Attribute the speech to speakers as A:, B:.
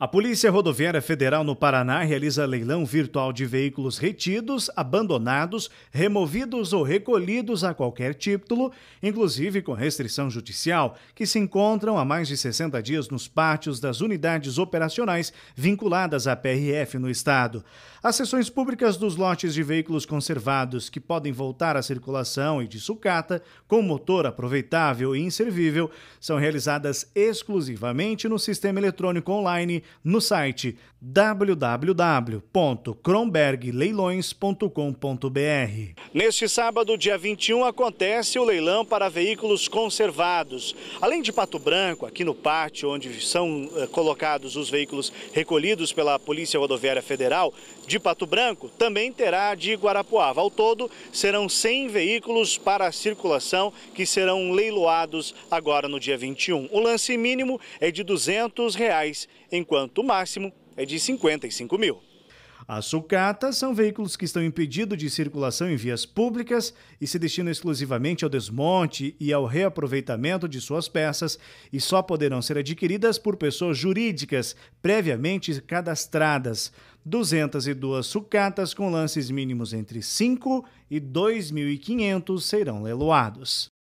A: A Polícia Rodoviária Federal no Paraná realiza leilão virtual de veículos retidos, abandonados, removidos ou recolhidos a qualquer título, inclusive com restrição judicial, que se encontram há mais de 60 dias nos pátios das unidades operacionais vinculadas à PRF no Estado. As sessões públicas dos lotes de veículos conservados que podem voltar à circulação e de sucata, com motor aproveitável e inservível, são realizadas exclusivamente no sistema eletrônico online no site www.kronbergleilões.com.br. Neste sábado, dia 21, acontece o leilão para veículos conservados. Além de Pato Branco, aqui no pátio onde são eh, colocados os veículos recolhidos pela Polícia Rodoviária Federal de Pato Branco, também terá de Guarapuava. Ao todo, serão 100 veículos para circulação que serão leiloados agora no dia 21. O lance mínimo é de R$ 200, reais, enquanto enquanto o máximo é de 55 mil. As sucatas são veículos que estão impedidos de circulação em vias públicas e se destinam exclusivamente ao desmonte e ao reaproveitamento de suas peças e só poderão ser adquiridas por pessoas jurídicas previamente cadastradas. 202 sucatas com lances mínimos entre 5 e 2.500 serão leloados.